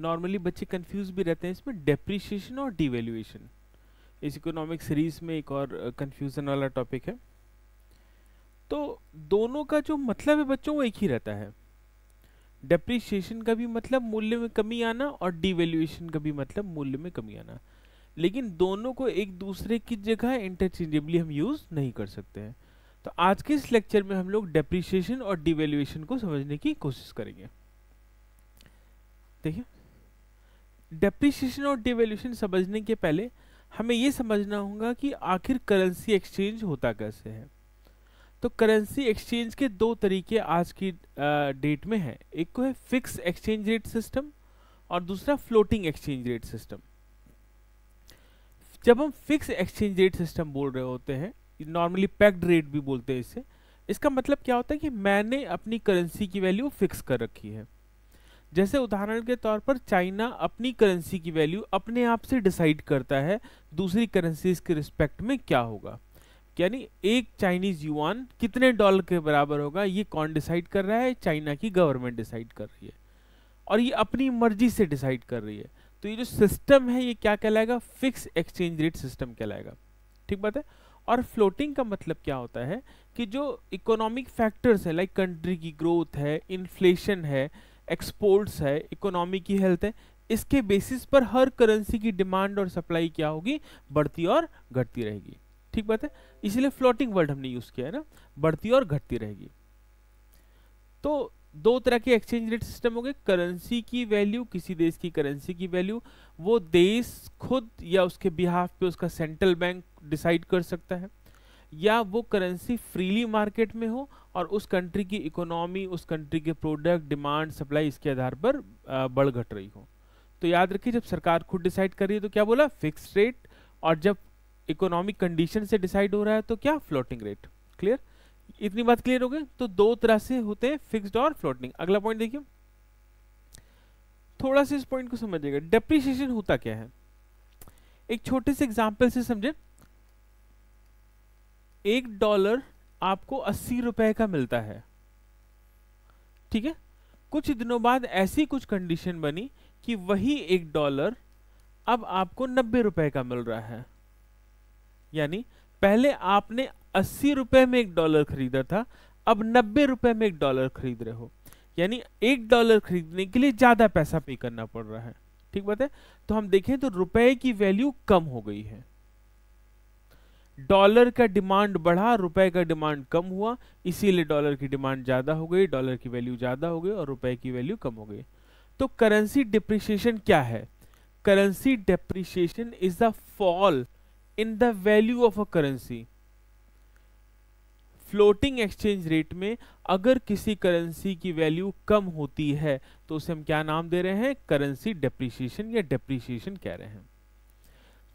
normally बच्चे confuse भी रहते हैं इसमें डेप्रिशिएशन और डिवेल्यूएशन इस इकोनॉमिक सीरीज में एक और कंफ्यूजन वाला टॉपिक है तो दोनों का जो मतलब है बच्चों वो एक ही रहता है डेप्रिशिएशन का भी मतलब मूल्य में कमी आना और डिवेल्यूएशन का भी मतलब मूल्य में कमी आना लेकिन दोनों को एक दूसरे की जगह इंटरचेंजेबली हम यूज़ नहीं कर सकते हैं तो आज के इस लेक्चर में हम लोग डेप्रिशिएशन और डिवेल्यूएशन को समझने की कोशिश करेंगे देखिए डेप्रिसिएशन और डिवेल्यूशन समझने के पहले हमें ये समझना होगा कि आखिर करेंसी एक्सचेंज होता कैसे है तो करेंसी एक्सचेंज के दो तरीके आज की डेट में हैं एक को तो है फिक्स एक्सचेंज रेट सिस्टम और दूसरा फ्लोटिंग एक्सचेंज रेट सिस्टम जब हम फिक्स एक्सचेंज रेट सिस्टम बोल रहे होते हैं नॉर्मली पैक्ड रेट भी बोलते हैं इसे इसका मतलब क्या होता है कि मैंने अपनी करेंसी की वैल्यू फिक्स कर रखी है जैसे उदाहरण के तौर पर चाइना अपनी करेंसी की वैल्यू अपने आप से डिसाइड करता है दूसरी करेंसीज के रिस्पेक्ट में क्या होगा यानी एक चाइनीज युआन कितने डॉलर के बराबर होगा ये कौन डिसाइड कर रहा है चाइना की गवर्नमेंट डिसाइड कर रही है और ये अपनी मर्जी से डिसाइड कर रही है तो ये जो सिस्टम है ये क्या कहलाएगा फिक्स एक्सचेंज रेट सिस्टम कहलाएगा ठीक बात है और फ्लोटिंग का मतलब क्या होता है कि जो इकोनॉमिक फैक्टर्स है लाइक कंट्री की ग्रोथ है इन्फ्लेशन है एक्सपोर्ट्स है इकोनॉमी की हेल्थ है इसके बेसिस पर हर करेंसी की डिमांड और सप्लाई क्या होगी बढ़ती और घटती रहेगी ठीक बात है इसलिए फ्लोटिंग वर्ड हमने यूज़ किया है ना बढ़ती और घटती रहेगी तो दो तरह के एक्सचेंज रेट सिस्टम हो गए करेंसी की वैल्यू किसी देश की करेंसी की वैल्यू वो देश खुद या उसके बिहाफ पे उसका सेंट्रल बैंक डिसाइड कर सकता है या वो करेंसी फ्रीली मार्केट में हो और उस कंट्री की इकोनॉमी उस कंट्री के प्रोडक्ट डिमांड सप्लाई इसके आधार पर बढ़ घट रही हो तो याद रखिए जब सरकार खुद डिसाइड कर रही है तो क्या बोला फिक्स रेट और जब इकोनॉमिक कंडीशन से डिसाइड हो रहा है तो क्या फ्लोटिंग रेट क्लियर इतनी बात क्लियर हो गई तो दो तरह से होते हैं फिक्स्ड और फ्लोटिंग अगला पॉइंट देखिए थोड़ा सा इस पॉइंट को समझिएगा डेप्रिसिएशन होता क्या है एक छोटे से एग्जाम्पल से समझे एक डॉलर आपको अस्सी रुपए का मिलता है ठीक है कुछ दिनों बाद ऐसी कुछ कंडीशन बनी कि वही एक डॉलर अब आपको नब्बे रुपए का मिल रहा है यानी पहले आपने अस्सी रुपए में एक डॉलर खरीदा था अब नब्बे रुपए में एक डॉलर खरीद रहे हो यानी एक डॉलर खरीदने के लिए ज्यादा पैसा पे करना पड़ रहा है ठीक बात है तो हम देखें तो रुपए की वैल्यू कम हो गई है डॉलर का डिमांड बढ़ा रुपए का डिमांड कम हुआ इसीलिए डॉलर की डिमांड ज़्यादा हो गई डॉलर की वैल्यू ज़्यादा हो गई और रुपए की वैल्यू कम हो गई तो करेंसी डिप्रिशिएशन क्या है currency depreciation is the fall in the value of a currency floating exchange rate में अगर किसी करेंसी की वैल्यू कम होती है तो उसे हम क्या नाम दे रहे हैं करेंसी डेप्रिशिएशन या डेप्रिसिएशन कह रहे हैं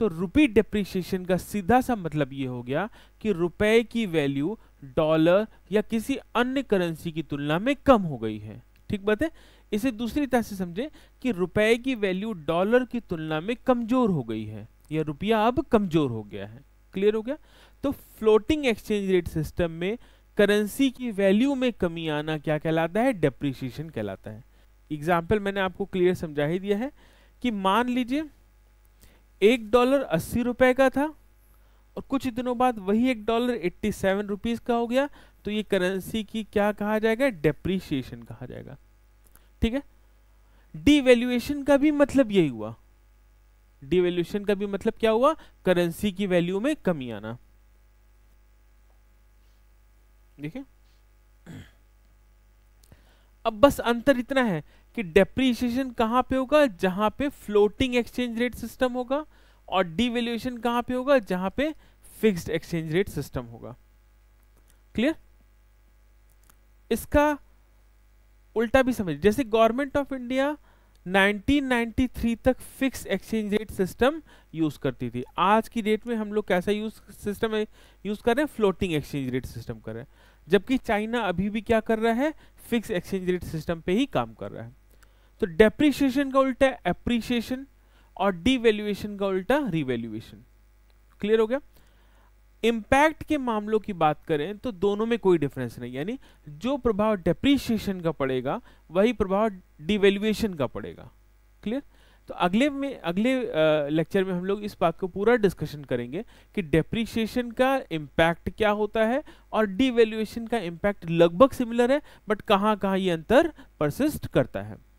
तो रुपी डिप्रिसिएशन का सीधा सा मतलब ये हो गया कि रुपए की वैल्यू डॉलर या किसी अन्य करेंसी की तुलना में कम हो गई है ठीक बात है इसे दूसरी तरह से समझे कि रुपए की वैल्यू डॉलर की तुलना में कमजोर हो गई है या रुपया अब कमजोर हो गया है क्लियर हो गया तो फ्लोटिंग एक्सचेंज रेट सिस्टम में करेंसी की वैल्यू में कमी आना क्या कहलाता है डेप्रिसिएशन कहलाता है एग्जाम्पल मैंने आपको क्लियर समझा ही दिया है कि मान लीजिए एक डॉलर अस्सी रुपए का था और कुछ दिनों बाद वही एक डॉलर एट्टी सेवन रुपीज का हो गया तो ये करेंसी की क्या कहा जाएगा डेप्रीशिएशन कहा जाएगा ठीक है डीवेल्युएशन का भी मतलब यही हुआ डिवेल्यूशन का भी मतलब क्या हुआ करेंसी की वैल्यू में कमी आना देखिए अब बस अंतर इतना है कि डेप्रीशिएशन कहाँ पे होगा जहाँ पे फ्लोटिंग एक्सचेंज रेट सिस्टम होगा और डीवेल्यूएशन कहाँ पे होगा जहाँ पे फिक्स्ड एक्सचेंज रेट सिस्टम होगा क्लियर इसका उल्टा भी समझ जैसे गवर्नमेंट ऑफ इंडिया 1993 तक fix exchange rate system use करती थी आज की डेट में हम लोग कैसा यूज सिस्टम यूज कर रहे हैं फ्लोटिंग एक्सचेंज रेट सिस्टम कर रहे हैं जबकि चाइना अभी भी क्या कर रहा है फिक्स एक्सचेंज रेट सिस्टम पे ही काम कर रहा है तो डेप्रिशिएशन का उल्टा है एप्रिशिएशन और डीवैल्यूएशन का उल्टा रिवेल्युएशन क्लियर हो गया इंपैक्ट के मामलों की बात करें तो दोनों में कोई डिफरेंस नहीं यानी जो प्रभाव डेप्रिशिएशन का पड़ेगा वही प्रभाव डिवेल्युएशन का पड़ेगा क्लियर तो अगले में अगले लेक्चर में हम लोग इस बात को पूरा डिस्कशन करेंगे कि डेप्रीशिएशन का इम्पैक्ट क्या होता है और डिवेल्युएशन का इम्पैक्ट लगभग सिमिलर है बट कहाँ कहाँ ये अंतर परसिस्ट करता है